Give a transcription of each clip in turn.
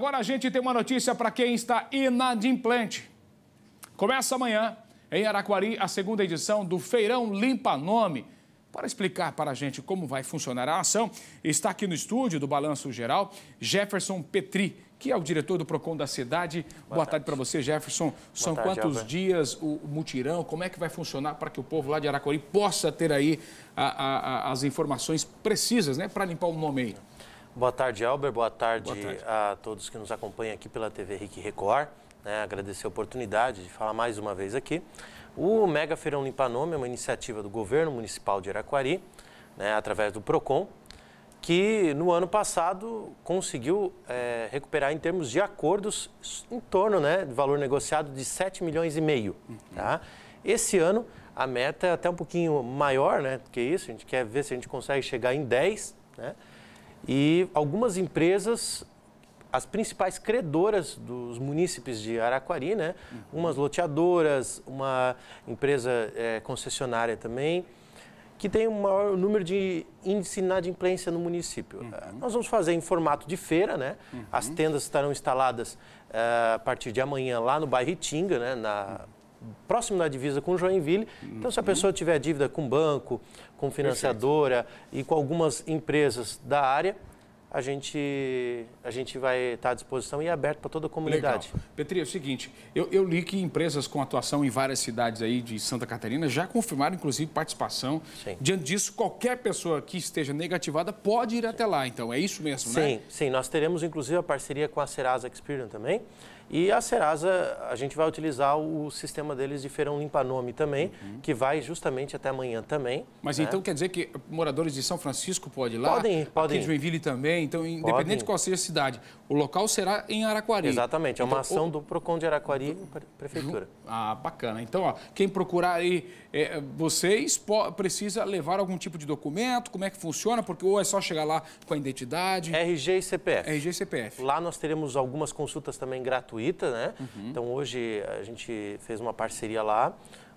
Agora a gente tem uma notícia para quem está inadimplente. Começa amanhã, em Araquari, a segunda edição do Feirão Limpa Nome. Para explicar para a gente como vai funcionar a ação, está aqui no estúdio do Balanço Geral Jefferson Petri, que é o diretor do PROCON da cidade. Boa, Boa tarde, tarde para você, Jefferson. Boa São tarde, quantos dias o mutirão? Como é que vai funcionar para que o povo lá de Araquari possa ter aí a, a, a, as informações precisas né, para limpar o nome aí? Boa tarde, Albert. Boa tarde, Boa tarde, a todos que nos acompanham aqui pela TV Rick Record. Né, agradecer a oportunidade de falar mais uma vez aqui. O Mega Feirão Limpanome é uma iniciativa do governo municipal de Araquari, né, através do PROCON, que no ano passado conseguiu é, recuperar em termos de acordos em torno né, do valor negociado de 7 milhões e meio. Uhum. Tá? Esse ano a meta é até um pouquinho maior né, do que isso, a gente quer ver se a gente consegue chegar em 10, né? E algumas empresas, as principais credoras dos munícipes de Araquari, né? Uhum. umas loteadoras, uma empresa é, concessionária também, que tem um maior número de índice de inadimplência no município. Uhum. Ah, nós vamos fazer em formato de feira, né? Uhum. As tendas estarão instaladas uh, a partir de amanhã lá no bairro Itinga, né? Na, uhum próximo da divisa com Joinville. Então, se a pessoa tiver dívida com banco, com financiadora Perfeito. e com algumas empresas da área, a gente, a gente vai estar à disposição e aberto para toda a comunidade. Legal. Petri, é o seguinte, eu, eu, li que empresas com atuação em várias cidades aí de Santa Catarina já confirmaram, inclusive, participação. Sim. Diante disso, qualquer pessoa que esteja negativada pode ir sim. até lá, então, é isso mesmo, sim, né? Sim, sim. Nós teremos, inclusive, a parceria com a Serasa Experian também. E a Serasa, a gente vai utilizar o sistema deles de feirão limpa-nome também, uhum. que vai justamente até amanhã também. Mas né? então quer dizer que moradores de São Francisco podem ir lá? Podem ir, podem Aqui de Joinville também, então, independente Pode. de qual seja a cidade, o local será em Araquari. Exatamente, é uma então, ação o... do PROCON de Araquari, Prefeitura. Ah, bacana. Então, ó, quem procurar aí é, vocês, precisa levar algum tipo de documento, como é que funciona, porque ou é só chegar lá com a identidade... RG e CPF. RG e CPF. Lá nós teremos algumas consultas também gratuitas, né? Uhum. Então, hoje a gente fez uma parceria lá...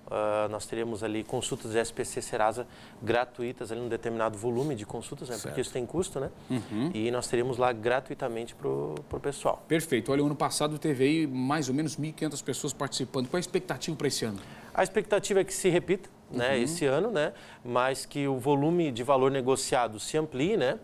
Uh, nós teríamos ali consultas de SPC Serasa gratuitas ali num determinado volume de consultas, né? porque isso tem custo, né? Uhum. E nós teríamos lá gratuitamente para o pessoal. Perfeito. Olha, o ano passado teve aí mais ou menos 1.500 pessoas participando. Qual a expectativa para esse ano? A expectativa é que se repita né, uhum. esse ano, né? Mas que o volume de valor negociado se amplie, né?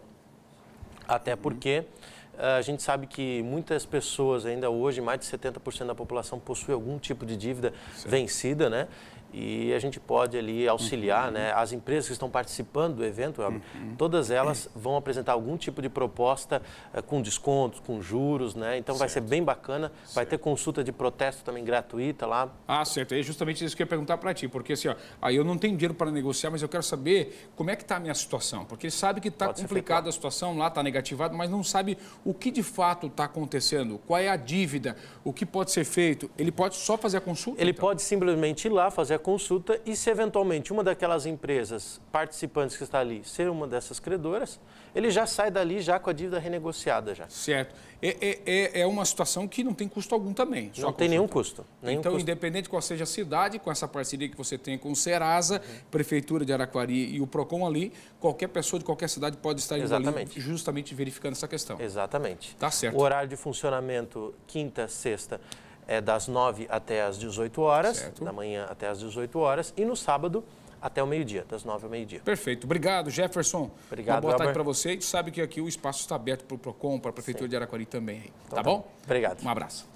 Até uhum. porque... Uhum ah, a gente sabe que muitas pessoas ainda hoje, mais de 70% da população possui algum tipo de dívida Sim. vencida, né? e a gente pode ali auxiliar, uhum. né? As empresas que estão participando do evento, uhum. todas elas é. vão apresentar algum tipo de proposta uh, com descontos, com juros, né? Então certo. vai ser bem bacana, certo. vai ter consulta de protesto também gratuita lá. Ah, certo. É justamente isso que eu ia perguntar para ti, porque assim, ó, aí eu não tenho dinheiro para negociar, mas eu quero saber como é que está a minha situação, porque ele sabe que está complicada a situação lá, está negativado, mas não sabe o que de fato está acontecendo, qual é a dívida, o que pode ser feito. Ele pode só fazer a consulta? Ele então? pode simplesmente ir lá fazer a consulta e se eventualmente uma daquelas empresas participantes que está ali ser uma dessas credoras, ele já sai dali já com a dívida renegociada já. Certo. É, é, é, é uma situação que não tem custo algum também. não tem nenhum custo. Nenhum então, custo. independente qual seja a cidade, com essa parceria que você tem com o Serasa, uhum. Prefeitura de Araquari e o PROCON ali, qualquer pessoa de qualquer cidade pode estar indo Exatamente. ali justamente verificando essa questão. Exatamente. Tá certo. O horário de funcionamento, quinta, sexta é das 9 até as 18 horas, certo. da manhã até as 18 horas, e no sábado até o meio-dia, das 9 ao meio-dia. Perfeito. Obrigado, Jefferson. Obrigado, Uma boa Albert. tarde para você. E sabe que aqui o espaço está aberto para o PROCON, para a Prefeitura Sim. de Araquari também. Tá então, tá, tá bom? Obrigado. Um abraço.